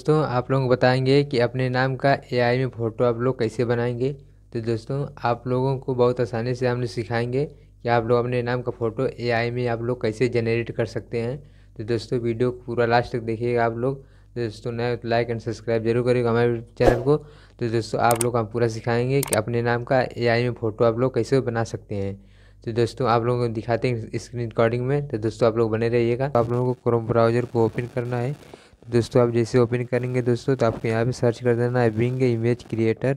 दोस्तों आप लोग बताएंगे कि अपने नाम का एआई में फ़ोटो आप लोग कैसे बनाएंगे तो दोस्तों आप लोगों को बहुत आसानी से हम लोग सिखाएंगे कि आप लोग अपने नाम का फ़ोटो एआई में आप लोग कैसे जनरेट कर सकते हैं तो दोस्तों वीडियो को पूरा लास्ट तक देखिएगा आप लोग दोस्तों नए लाइक एंड सब्सक्राइब जरूर करेगा हमारे चैनल को तो दोस्तों आप लोग हम पूरा सिखाएंगे कि अपने नाम का ए में फ़ोटो आप लोग कैसे बना सकते हैं तो दोस्तों आप लोगों को दिखाते हैं स्क्रीन रिकॉर्डिंग में तो दोस्तों आप लोग बने रहिएगा तो आप लोगों को क्रोम ब्राउज़र को ओपन करना है दोस्तों आप जैसे ओपन करेंगे दोस्तों तो आपको यहाँ पे सर्च कर देना है विंग इमेज क्रिएटर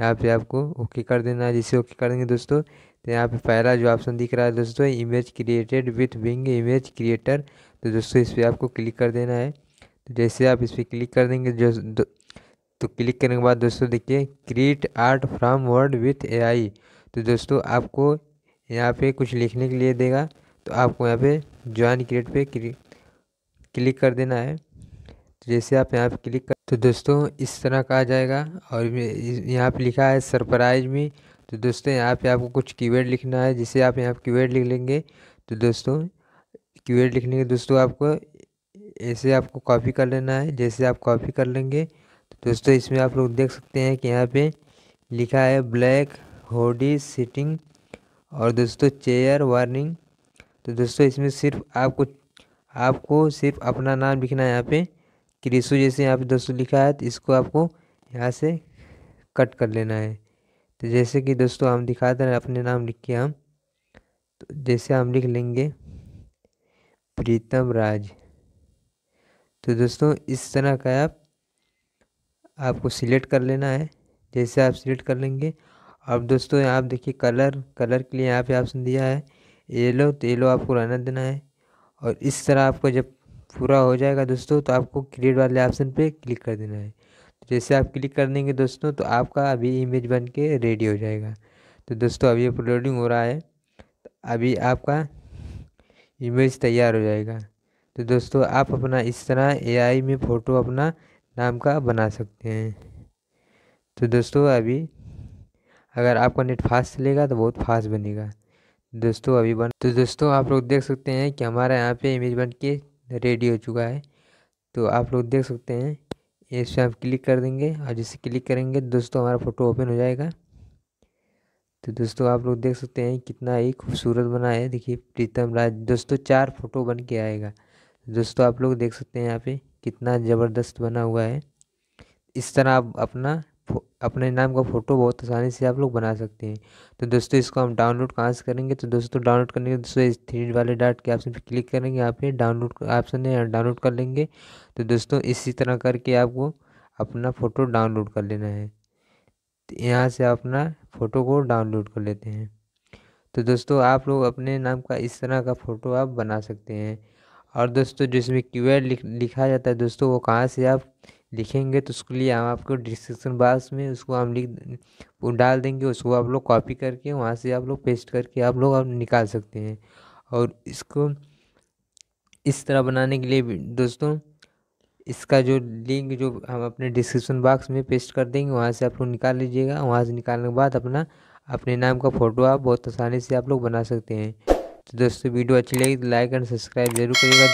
यहाँ पे आपको ओके कर देना है जैसे ओके कर देंगे दोस्तों तो यहाँ पे पहला जो ऑप्शन दिख रहा है दोस्तों image created with Bing image creator तो दोस्तों इस पर आपको क्लिक कर देना है तो जैसे आप इस पर क्लिक कर देंगे जो तो क्लिक करने के बाद दोस्तों देखिए create art from word with a तो दोस्तों आपको यहाँ पे कुछ लिखने के लिए देगा तो आपको यहाँ पे ज्वाइन क्रिएट पे क्लिक कर देना है जैसे आप यहाँ पे क्लिक कर तो दोस्तों इस तरह का आ जाएगा और यहाँ पे लिखा है सरप्राइज में तो दोस्तों यहाँ पे आपको कुछ कीवर्ड लिखना है जिसे आप यहाँ पे कीवर्ड लिख लेंगे तो दोस्तों कीवर्ड लिखने के दोस्तों आपको ऐसे आपको कॉपी कर लेना है जैसे आप कॉपी कर लेंगे तो दोस्तों इसमें आप लोग देख सकते हैं कि यहाँ पे लिखा है ब्लैक होडी सीटिंग और दोस्तों चेयर वार्निंग तो दोस्तों इसमें सिर्फ आपको आपको सिर्फ अपना नाम लिखना है यहाँ पे कि जैसे यहाँ पे दोस्तों लिखा है तो इसको आपको यहाँ से कट कर लेना है तो जैसे कि दोस्तों हम दिखा दे रहे हैं अपने नाम लिख के हम तो जैसे हम लिख लेंगे प्रीतम राज तो दोस्तों इस तरह का आप आपको सिलेक्ट कर लेना है जैसे आप सिलेक्ट कर लेंगे अब दोस्तों यहाँ आप देखिए कलर कलर के लिए यहाँ पे ऑप्शन दिया है येलो तो येलो आपको रहना देना है और इस तरह आपको जब पूरा हो जाएगा दोस्तों तो आपको क्रिएट वाले ऑप्शन पे क्लिक कर देना है तो जैसे आप क्लिक कर देंगे दोस्तों तो आपका अभी इमेज बन के रेडी हो जाएगा तो दोस्तों अभी अपलोडिंग हो रहा है तो अभी आपका इमेज तैयार हो जाएगा तो दोस्तों आप अपना इस तरह ए में फ़ोटो अपना नाम का बना सकते हैं तो दोस्तों अभी अगर आपका नेट फास्ट चलेगा तो बहुत फास्ट बनेगा दोस्तों अभी बन तो दोस्तों आप लोग देख सकते हैं कि हमारे यहाँ पे इमेज बन के रेडी हो चुका है तो आप लोग देख सकते हैं इस पर आप क्लिक कर देंगे और जैसे क्लिक करेंगे दोस्तों हमारा फ़ोटो ओपन हो जाएगा तो दोस्तों आप लोग देख सकते हैं कितना ही खूबसूरत बना है देखिए प्रीतम राज दोस्तों चार फ़ोटो बन के आएगा दोस्तों आप लोग देख सकते हैं यहाँ पे कितना ज़बरदस्त बना हुआ है इस तरह आप अपना अपने नाम का फ़ोटो बहुत आसानी से आप लोग बना सकते हैं तो दोस्तों इसको हम डाउनलोड कहाँ से करेंगे तो दोस्तों डाउनलोड तो करने के दोस्तों थ्री वाले डाट के ऑप्शन पर क्लिक करेंगे यहाँ पे डाउनलोड ऑप्शन है डाउनलोड कर लेंगे तो दोस्तों इसी तरह करके आपको अपना फ़ोटो डाउनलोड कर लेना है तो यहाँ से अपना फ़ोटो को डाउनलोड कर लेते हैं तो दोस्तों आप लोग अपने नाम का इस तरह का फ़ोटो आप बना सकते हैं और दोस्तों जिसमें क्यू लिख लिखा जाता है दोस्तों वो कहाँ से आप लिखेंगे तो उसके लिए हम आपको डिस्क्रिप्सन बॉक्स में उसको हम लिख डाल देंगे उसको आप लोग कॉपी करके वहाँ से आप लोग पेस्ट करके आप लोग आप निकाल सकते हैं और इसको इस तरह बनाने के लिए दोस्तों इसका जो लिंक जो हम अपने डिस्क्रिप्शन बॉक्स में पेस्ट कर देंगे वहाँ से आप लोग निकाल लीजिएगा वहाँ से निकालने के बाद अपना अपने नाम का फ़ोटो आप बहुत आसानी से आप लोग बना सकते हैं तो दोस्तों वीडियो अच्छी लगी तो लाइक एंड सब्सक्राइब जरूर करिएगा